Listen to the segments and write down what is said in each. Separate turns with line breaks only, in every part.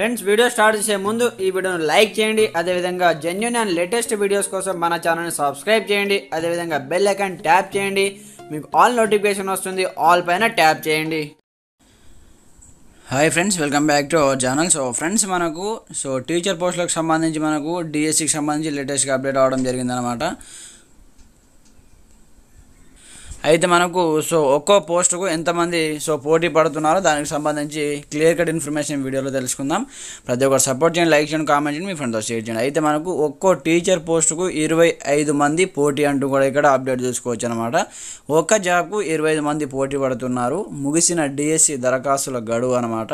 friends video start చేసే ముందు ఈ వీడియోను లైక్ చేయండి అదేవిధంగా జెన్యున్ అండ్ లేటెస్ట్ వీడియోస్ కోసం మన ఛానల్ని సబ్స్క్రైబ్ చేయండి అదేవిధంగా బెల్ ఐకాన్ ట్యాప్ చేయండి మీకు ఆల్ నోటిఫికేషన్ వస్తుంది ఆల్ పైన ట్యాప్ చేయండి hi friends welcome back to our channel so friends మనకు సో టీచర్ పోస్టులకు సంబంధించి మనకు డిఎస్సికి సంబంధించి లేటెస్ట్గా అప్డేట్ అవ్వడం జరిగిందనమాట అయితే మనకు సో ఒక్కో పోస్టుకు ఎంతమంది సో పోటీ పడుతున్నారో దానికి సంబంధించి క్లియర్ కట్ ఇన్ఫర్మేషన్ వీడియోలో తెలుసుకుందాం ప్రతి ఒక్కరు సపోర్ట్ చేయండి లైక్ చేయండి కామెంట్ చేయండి మీ ఫ్రెండ్తో షేర్ చేయండి అయితే మనకు ఒక్కో టీచర్ పోస్టుకు ఇరవై ఐదు మంది పోటీ అంటూ కూడా ఇక్కడ అప్డేట్ చూసుకోవచ్చు అనమాట ఒక్క జాబ్కు ఇరవై ఐదు మంది పోటీ పడుతున్నారు ముగిసిన డిఎస్సి దరఖాస్తుల గడువు అనమాట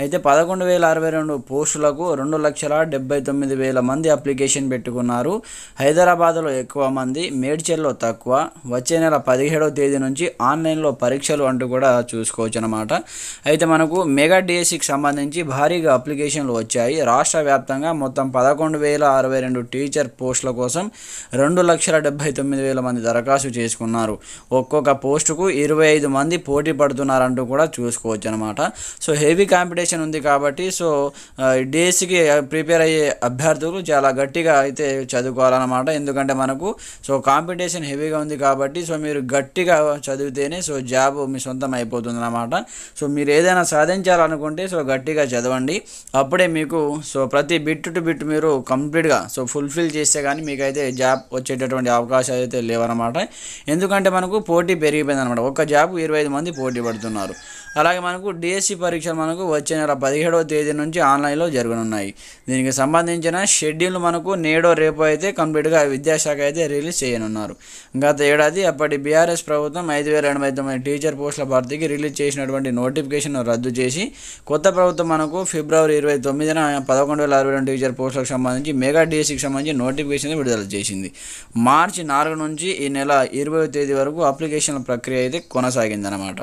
అయితే పదకొండు వేల అరవై రెండు పోస్టులకు రెండు లక్షల డెబ్బై తొమ్మిది వేల మంది అప్లికేషన్ పెట్టుకున్నారు హైదరాబాద్లో ఎక్కువ మంది మేడ్చల్లో తక్కువ వచ్చే నెల పదిహేడు పదహారో తేదీ నుంచి ఆన్లైన్లో పరీక్షలు అంటూ కూడా చూసుకోవచ్చు అనమాట అయితే మనకు మెగా డిఎస్సికి సంబంధించి భారీగా అప్లికేషన్లు వచ్చాయి రాష్ట్ర వ్యాప్తంగా మొత్తం పదకొండు వేల అరవై రెండు టీచర్ పోస్టుల కోసం రెండు లక్షల డెబ్బై తొమ్మిది వేల మంది దరఖాస్తు చేసుకున్నారు ఒక్కొక్క పోస్టుకు ఇరవై ఐదు మంది పోటీ పడుతున్నారంటూ కూడా చూసుకోవచ్చు అనమాట సో హెవీ కాంపిటీషన్ ఉంది కాబట్టి సో డిఎస్సికి ప్రిపేర్ అయ్యే అభ్యర్థులు చాలా గట్టిగా అయితే చదువుకోవాలన్నమాట ఎందుకంటే మనకు సో కాంపిటీషన్ హెవీగా ఉంది కాబట్టి సో మీరు గట్టి గట్టిగా చదివితేనే సో జాబ్ మీ సొంతం అయిపోతుంది అన్నమాట సో మీరు ఏదైనా సాధించాలనుకుంటే సో గట్టిగా చదవండి అప్పుడే మీకు సో ప్రతి బిట్ టు బిట్ మీరు కంప్లీట్గా సో ఫుల్ఫిల్ చేస్తే కానీ మీకైతే జాబ్ వచ్చేటటువంటి అవకాశాలు అయితే లేవన్నమాట ఎందుకంటే మనకు పోటీ పెరిగిపోయింది అనమాట ఒక జాబ్ ఇరవై ఐదు మంది పోటీ పడుతున్నారు అలాగే మనకు డిఎస్సి e పరీక్షలు మనకు వచ్చే నెల పదిహేడవ తేదీ నుంచి ఆన్లైన్లో జరగనున్నాయి దీనికి సంబంధించిన షెడ్యూల్ మనకు నేడో రేపు అయితే కంప్లీట్గా విద్యాశాఖ అయితే రిలీజ్ చేయనున్నారు గత ఏడాది అప్పటి బీఆర్ఎస్ ప్రభుత్వం ఐదు వేల ఎనభై తొమ్మిది టీచర్ పోస్టుల భర్తీకి రిలీజ్ చేసినటువంటి నోటిఫికేషన్ రద్దు చేసి కొత్త ప్రభుత్వం మనకు ఫిబ్రవరి ఇరవై తొమ్మిదిన పదకొండు వేల అరవై రెండు టీచర్ పోస్టులకు సంబంధించి మెగా డిఎస్సికి సంబంధించి నోటిఫికేషన్ విడుదల చేసింది మార్చి నాలుగు నుంచి ఈ నెల ఇరవై తేదీ వరకు అప్లికేషన్ల ప్రక్రియ అయితే కొనసాగిందన్నమాట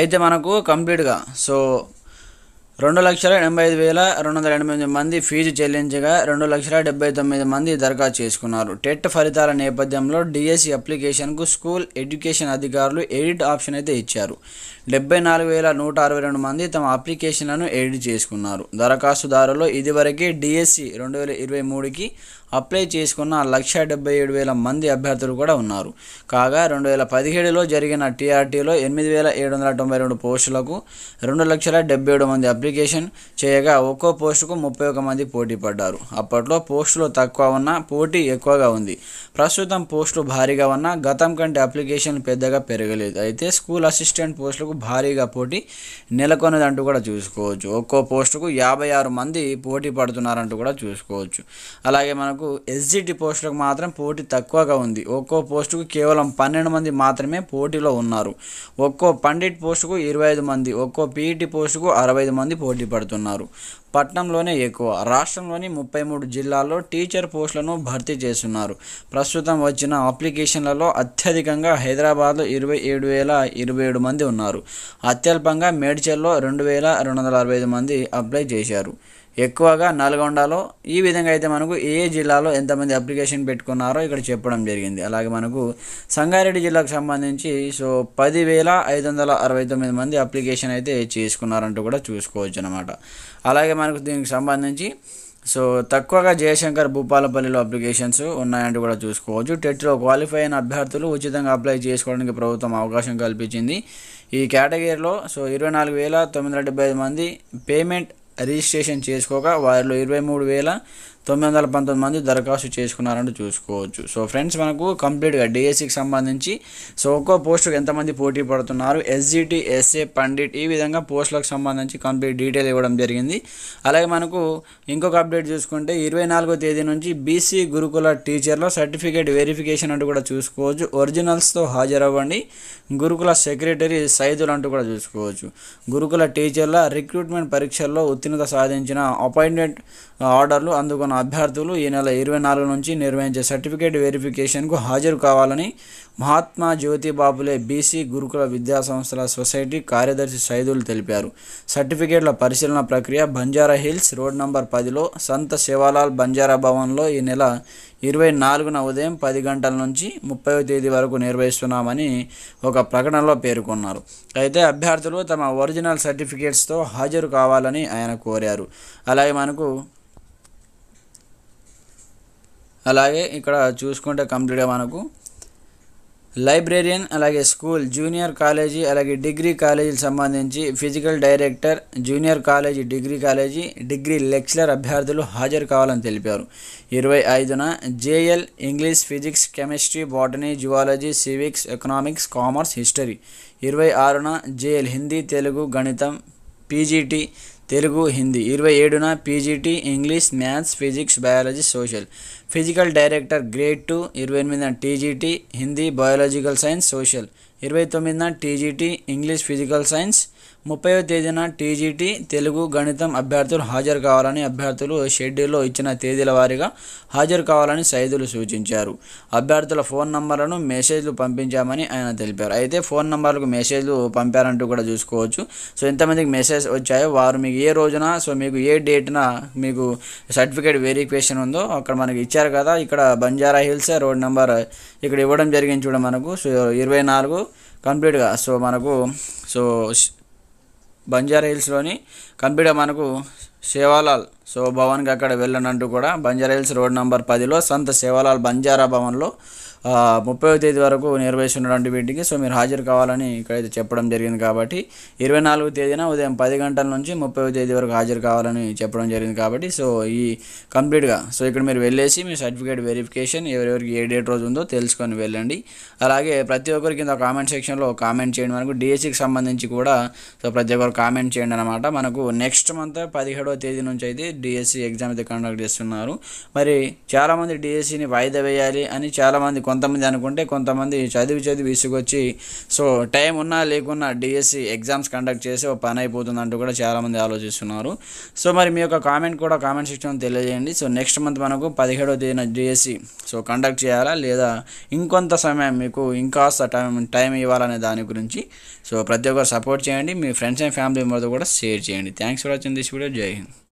అయితే మనకు కంప్లీట్గా సో రెండు లక్షల ఎనభై ఐదు వేల రెండు వందల ఎనభై ఎనిమిది మంది ఫీజు చెల్లించగా రెండు లక్షల డెబ్బై తొమ్మిది మంది దరఖాస్తు చేసుకున్నారు టెట్ ఫలితాల నేపథ్యంలో డిఎస్సి అప్లికేషన్కు స్కూల్ ఎడ్యుకేషన్ అధికారులు ఎడిట్ ఆప్షన్ అయితే ఇచ్చారు డెబ్బై నాలుగు వేల నూట అరవై రెండు మంది తమ అప్లికేషన్లను ఎడిట్ చేసుకున్నారు దరఖాస్తుదారులు ఇదివరకే డిఎస్సి రెండు వేల ఇరవై మూడుకి అప్లై చేసుకున్న లక్ష డెబ్బై ఏడు వేల మంది అభ్యర్థులు కూడా ఉన్నారు కాగా రెండు వేల పదిహేడులో జరిగిన టీఆర్టీలో ఎనిమిది వేల ఏడు వందల తొంభై రెండు పోస్టులకు రెండు లక్షల డెబ్బై ఏడు మంది అప్లికేషన్ చేయగా ఒక్కో పోస్టుకు ముప్పై ఒక మంది పోటీ పడ్డారు అప్పట్లో పోస్టులు తక్కువ ఉన్నా పోటీ ఎక్కువగా ఉంది ప్రస్తుతం పోస్టులు భారీగా ఉన్నా గతం కంటే అప్లికేషన్లు పెద్దగా పెరగలేదు అయితే స్కూల్ అసిస్టెంట్ పోస్టులకు భారీగా పోటీ నెలకొన్నదంటూ కూడా చూసుకోవచ్చు ఒక్కో పోస్టుకు యాభై ఆరు మంది పోటీ పడుతున్నారంటూ కూడా చూసుకోవచ్చు అలాగే మనకు మనకు ఎస్జిటి పోస్టులకు మాత్రం పోటీ తక్కువగా ఉంది ఒక్కో పోస్టుకు కేవలం పన్నెండు మంది మాత్రమే పోటీలో ఉన్నారు ఒక్కో పండిట్ పోస్టుకు ఇరవై ఐదు మంది ఒక్కో పీఈటి పోస్టుకు అరవై ఐదు మంది పోటీ పడుతున్నారు పట్నంలోనే ఎక్కువ రాష్ట్రంలోని ముప్పై మూడు జిల్లాల్లో టీచర్ పోస్టులను భర్తీ చేస్తున్నారు ప్రస్తుతం వచ్చిన అప్లికేషన్లలో అత్యధికంగా హైదరాబాద్లో ఇరవై ఏడు వేల ఇరవై ఏడు మంది ఉన్నారు అత్యల్పంగా మేడ్చల్లో రెండు వేల రెండు వందల అరవై ఐదు మంది అప్లై చేశారు ఎక్కువగా నల్గొండలో ఈ విధంగా అయితే మనకు ఏ జిల్లాలో ఎంతమంది అప్లికేషన్ పెట్టుకున్నారో ఇక్కడ చెప్పడం జరిగింది అలాగే మనకు సంగారెడ్డి జిల్లాకు సంబంధించి సో పదివేల ఐదు వందల అరవై తొమ్మిది మంది అప్లికేషన్ అయితే చేసుకున్నారంటూ కూడా చూసుకోవచ్చు అనమాట అలాగే మనకు దీనికి సంబంధించి సో తక్కువగా జయశంకర్ భూపాలపల్లిలో అప్లికేషన్స్ ఉన్నాయంటూ కూడా చూసుకోవచ్చు టెట్లో క్వాలిఫై అయిన అభ్యర్థులు ఉచితంగా అప్లై చేసుకోవడానికి ప్రభుత్వం అవకాశం కల్పించింది ఈ కేటగిరీలో సో ఇరవై నాలుగు వేల తొమ్మిది డెబ్బై ఐదు మంది పేమెంట్ రిజిస్ట్రేషన్ చేసుకోగా వారిలో ఇరవై మూడు వేల తొమ్మిది వందల పంతొమ్మిది మంది దరఖాస్తు చేసుకున్నారంటూ చూసుకోవచ్చు సో ఫ్రెండ్స్ మనకు కంప్లీట్గా డిఎస్సికి సంబంధించి సో ఒక్కో పోస్టుకు ఎంతమంది పోటీ పడుతున్నారు ఎస్జిటి ఎస్ఏ పండిట్ ఈ విధంగా పోస్టులకు సంబంధించి కంప్లీట్ డీటెయిల్ ఇవ్వడం జరిగింది అలాగే మనకు ఇంకొక అప్డేట్ చూసుకుంటే ఇరవై నాలుగో తేదీ నుంచి బీసీ గురుకుల టీచర్ల సర్టిఫికేట్ వెరిఫికేషన్ అంటూ కూడా చూసుకోవచ్చు ఒరిజినల్స్తో హాజరవ్వండి గురుకుల సెక్రటరీ సైదులు అంటూ కూడా చూసుకోవచ్చు గురుకుల టీచర్ల రిక్రూట్మెంట్ పరీక్షల్లో ఉత్తీర్ణత సాధించిన అపాయింట్మెంట్ ఆర్డర్లు అందుకున్న అభ్యర్థులు ఈ నెల ఇరవై నాలుగు నుంచి నిర్వహించే సర్టిఫికేట్ వెరిఫికేషన్కు హాజరు కావాలని మహాత్మా జ్యోతిబాబులే బీసీ గురుకుల విద్యా సంస్థల సొసైటీ కార్యదర్శి సైదులు తెలిపారు సర్టిఫికేట్ల పరిశీలన ప్రక్రియ బంజారా హిల్స్ రోడ్ నంబర్ పదిలో సంత శివలాల్ బంజారా భవన్లో ఈ నెల ఇరవై నాలుగున ఉదయం పది గంటల నుంచి ముప్పైవ తేదీ వరకు నిర్వహిస్తున్నామని ఒక ప్రకటనలో పేర్కొన్నారు అయితే అభ్యర్థులు తమ ఒరిజినల్ సర్టిఫికేట్స్తో హాజరు కావాలని ఆయన కోరారు అలాగే మనకు అలాగే ఇక్కడ చూసుకుంటే కంప్లీట్గా మనకు లైబ్రేరియన్ అలాగే స్కూల్ జూనియర్ కాలేజీ అలాగే డిగ్రీ కాలేజీకి సంబంధించి physical director junior college degree college degree lecturer అభ్యర్థులు హాజరు కావాలని తెలిపారు ఇరవై ఐదున JL English physics chemistry botany zoology civics economics commerce history ఇరవై ఆరున జేఎల్ హిందీ తెలుగు గణితం పీజీటీ తెలుగు హిందీ ఇరవై ఏడున PGT English maths physics biology social physical director grade two ఇరవై ఎనిమిదిన TGT Hindi biological science social ఇరవై తొమ్మిదిన టీజీటీ ఇంగ్లీష్ ఫిజికల్ సైన్స్ ముప్పై తేదీన టీజీటీ తెలుగు గణితం అభ్యర్థులు హాజరు కావాలని అభ్యర్థులు షెడ్యూల్లో ఇచ్చిన తేదీల వారీగా హాజరు కావాలని సైదులు సూచించారు అభ్యర్థుల ఫోన్ నంబర్లను మెసేజ్లు పంపించామని ఆయన తెలిపారు అయితే ఫోన్ నంబర్లకు మెసేజ్లు పంపారంటూ కూడా చూసుకోవచ్చు సో ఎంతమందికి మెసేజ్ వచ్చాయో వారు మీకు ఏ రోజున సో మీకు ఏ డేట్న మీకు సర్టిఫికేట్ వెరిఫికేషన్ ఉందో అక్కడ మనకి ఇచ్చారు కదా ఇక్కడ బంజారా హిల్స్ రోడ్ నెంబర్ ఇక్కడ ఇవ్వడం జరిగింది చూడ మనకు సో ఇరవై నాలుగు కంప్లీట్గా సో మనకు సో బంజారా హిల్స్లోని కంపిడ మనకు సేవాలాల్ సో భవన్కి అక్కడ వెళ్ళనంటూ కూడా బంజారా హిల్స్ రోడ్ నెంబర్ పదిలో సంత సేవాలాల్ బంజారా భవన్లో ముప్పై తేదీ వరకు నిర్వహిస్తున్నటువంటి మీటింగ్కి సో మీరు హాజరు కావాలని ఇక్కడైతే చెప్పడం జరిగింది కాబట్టి ఇరవై నాలుగు తేదీన ఉదయం పది గంటల నుంచి ముప్పై తేదీ వరకు హాజరు కావాలని చెప్పడం జరిగింది కాబట్టి సో ఈ కంప్లీట్గా సో ఇక్కడ మీరు వెళ్ళేసి మీ సర్టిఫికేట్ వెరిఫికేషన్ ఎవరెవరికి ఏ డేట్ రోజు ఉందో తెలుసుకొని వెళ్ళండి అలాగే ప్రతి ఒక్కరి కింద కామెంట్ సెక్షన్లో కామెంట్ చేయండి మనకు డిఎస్సికి సంబంధించి కూడా సో ప్రతి ఒక్కరు కామెంట్ చేయండి అనమాట మనకు నెక్స్ట్ మంత్ పదిహేడవ తేదీ నుంచి అయితే డిఎస్సి ఎగ్జామ్ అయితే కండక్ట్ చేస్తున్నారు మరి చాలామంది డిఎస్సిని వాయిదా వేయాలి అని చాలామంది కొంతమంది అనుకుంటే కొంతమంది చదివి చదివి విసుగొచ్చి సో టైం ఉన్నా లేకున్నా డిఎస్సి ఎగ్జామ్స్ కండక్ట్ చేసి ఒక పని అయిపోతుంది అంటూ కూడా చాలామంది ఆలోచిస్తున్నారు సో మరి మీ యొక్క కామెంట్ కూడా కామెంట్ సెక్షన్ తెలియజేయండి సో నెక్స్ట్ మంత్ మనకు పదిహేడవ తేదీన డిఎస్సి e, సో కండక్ట్ చేయాలా లేదా ఇంకొంత సమయం మీకు ఇంకాస్త టైం టైం ఇవ్వాలనే దాని గురించి సో ప్రతి ఒక్కరు సపోర్ట్ చేయండి మీ ఫ్రెండ్స్ అండ్ ఫ్యామిలీ మెంబర్తో కూడా షేర్ చేయండి thanks for watching this video Jai Hind